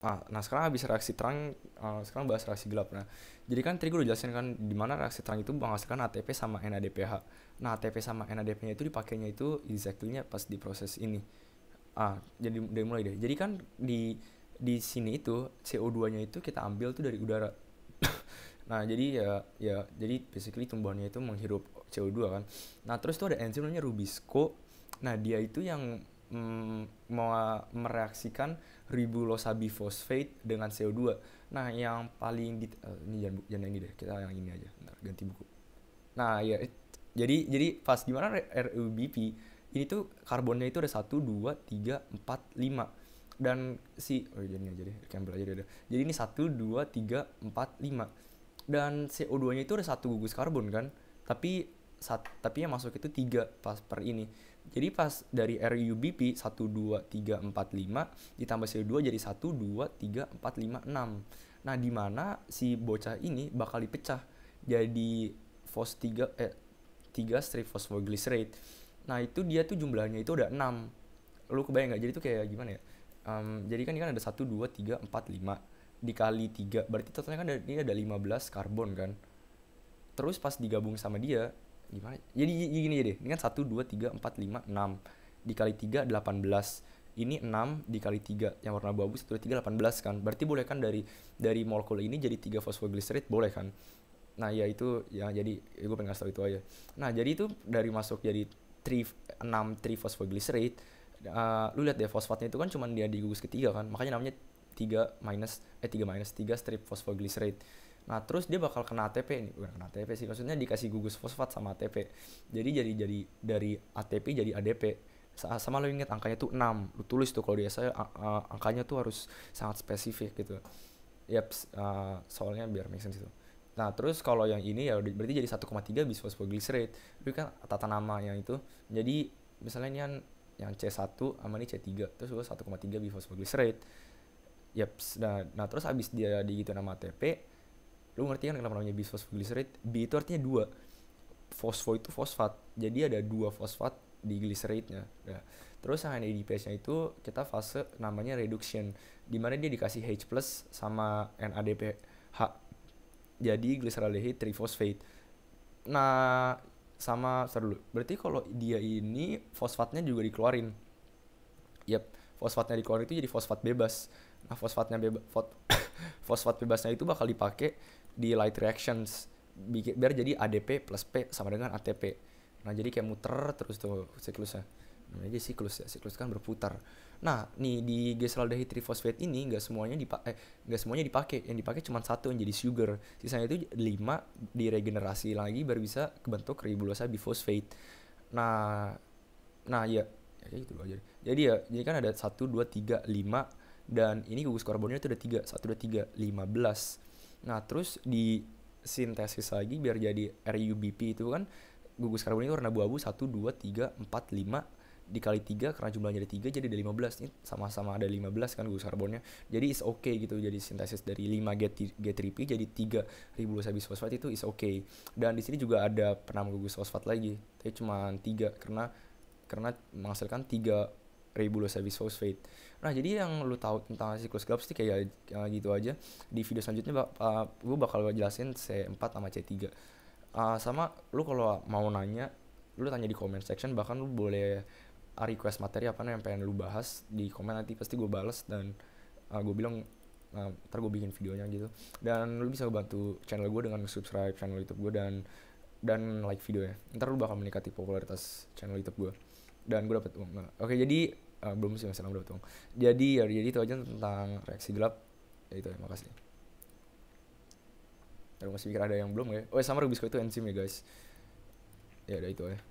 Ah, nah sekarang habis reaksi terang, uh, sekarang bahas reaksi gelap. Nah, jadi kan tadi gue udah jelasin kan di mana reaksi terang itu menghasilkan ATP sama NADPH. Nah, ATP sama NADPH itu dipakainya itu exactly-nya pas di proses ini. Ah, jadi dari mulai deh. Jadi kan di di sini itu CO2-nya itu kita ambil tuh dari udara. nah, jadi ya ya jadi basically tumbuhannya itu menghirup CO2 kan. Nah, terus tuh ada enzim namanya Rubisco. Nah, dia itu yang mm, mereaksikan ribulosabif fosfat dengan CO2. Nah, yang paling di, uh, eh, ini jangan, bu jangan yang ini deh, kita yang ini aja. Bentar, ganti buku. Nah, ya it, jadi jadi pas gimana RUBP ini tuh karbonnya itu ada 1 2 3 4 5 dan si oh jadi aja deh Campbell aja deh. Jadi ini 1 2 3 4 5 dan CO2-nya itu ada satu gugus karbon kan. Tapi sat, tapi yang masuk itu tiga pas per ini. Jadi pas dari RUBP 1, 2, 3, 4, 5 ditambah CO2 jadi 1, 2, 3, 4, 5, 6. Nah di mana si bocah ini bakal dipecah jadi fos 3, eh, 3 strip fosfoglycerate. Nah itu dia tuh jumlahnya itu udah 6. Lu kebayang nggak? Jadi itu kayak gimana ya? Um, jadi kan ini kan ada 1, 2, 3, 4, 5 dikali 3. Berarti totalnya kan ada, ini ada 15 karbon kan. Terus pas digabung sama dia, gimana jadi gini ya deh ini kan satu dua tiga empat lima enam dikali tiga delapan belas ini enam dikali tiga yang warna abu-abu tiga delapan belas kan. Berarti boleh kan dari dari molekul ini jadi 3 fosfoglycerit boleh kan? Nah, ya itu ya jadi ya gue pengen kasih tau itu aja. Nah, jadi itu dari masuk jadi 3 6 3 fosfoglycerit uh, eh, lu lihat deh fosfatnya itu kan cuma dia di gugus ketiga kan. Makanya namanya 3 minus eh 3 minus 3 strip fosfoglycerate. Nah, terus dia bakal kena ATP ini, bukan kena ATP sih, maksudnya dikasih gugus fosfat sama ATP. Jadi jadi jadi dari ATP jadi ADP. Sama lo inget angkanya tuh 6. Lu tulis tuh kalau biasa uh, eh, eh, angkanya tuh harus sangat spesifik gitu. Yep, uh, soalnya biar make sense itu. Nah, terus kalau yang ini ya berarti jadi 1,3 bisfosfoglycerate. Itu kan tata nama yang itu. Jadi misalnya ini kan yang yang C1 sama ini C3, terus gue 1,3 bisfosfoglycerate Yaps, nah, nah terus abis dia digitu nama ATP, lu ngerti kan kenapa namanya bisphosphoglycerate? B itu artinya dua. Fosfo itu fosfat, jadi ada dua fosfat di glycerate-nya. Nah, terus yang NADPH-nya itu kita fase namanya reduction, dimana dia dikasih H+, plus sama NADPH. Jadi glyceraldehyde triphosphate. Nah, sama seru Berarti kalau dia ini fosfatnya juga dikeluarin. Yep, fosfatnya dikeluarin itu jadi fosfat bebas Nah, fosfatnya beba, fot, fosfat bebasnya itu bakal dipakai di light reactions bikin biar jadi ADP plus P sama dengan ATP. Nah, jadi kayak muter terus tuh siklusnya. Namanya aja siklus ya, siklus kan berputar. Nah, nih di glyceraldehyd trifosfat ini nggak semuanya dipakai eh, nggak semuanya dipakai. Yang dipakai cuma satu yang jadi sugar. Sisanya itu 5 diregenerasi lagi baru bisa kebentuk ribulosa bifosfat. Nah, nah iya. ya, ya gitu loh jadi. Jadi ya, jadi kan ada 1 2 3 5 dan ini gugus karbonnya itu ada satu 1, tiga lima belas Nah, terus di sintesis lagi biar jadi RUBP itu kan gugus karbon itu warna abu-abu 1, 2, 3, 4, 5 dikali tiga karena jumlahnya ada tiga jadi ada lima belas ini sama-sama ada lima belas kan gugus karbonnya jadi is okay gitu jadi sintesis dari lima G, G3P jadi 3 ribulus habis fosfat itu is okay dan di sini juga ada penambah gugus fosfat lagi tapi cuma tiga karena karena menghasilkan tiga ribulose habis phosphate. Nah, jadi yang lu tahu tentang siklus itu kayak uh, gitu aja. Di video selanjutnya uh, ah, gue bakal jelasin C4 sama C3. Uh, ah, sama lu kalau mau nanya, lu tanya di comment section bahkan lu boleh ah, request materi apa yang pengen lu bahas di komen nanti pasti gue bales dan uh, gue bilang uh, ntar gue bikin videonya gitu dan lu bisa bantu channel gue dengan subscribe channel YouTube gue dan dan like videonya ntar lu bakal meningkati popularitas channel YouTube gue dan gue dapet uang oke jadi uh, belum sih masalah dapet uang jadi ya jadi itu aja tentang reaksi gelap ya itu ya makasih kalau masih mikir ada yang belum ya oh ya sama Rubisco itu enzim ya guys ya udah itu ya